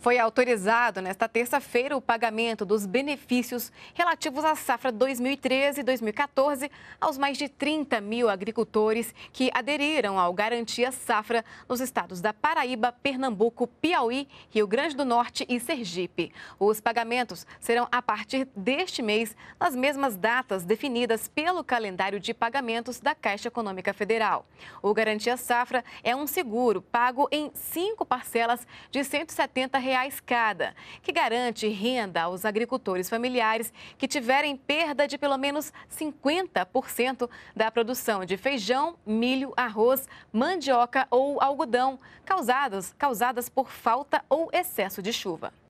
Foi autorizado nesta terça-feira o pagamento dos benefícios relativos à safra 2013-2014 aos mais de 30 mil agricultores que aderiram ao Garantia Safra nos estados da Paraíba, Pernambuco, Piauí, Rio Grande do Norte e Sergipe. Os pagamentos serão a partir deste mês, nas mesmas datas definidas pelo calendário de pagamentos da Caixa Econômica Federal. O Garantia Safra é um seguro pago em cinco parcelas de R$ 170 reais cada, que garante renda aos agricultores familiares que tiverem perda de pelo menos 50% da produção de feijão, milho, arroz, mandioca ou algodão, causadas, causadas por falta ou excesso de chuva.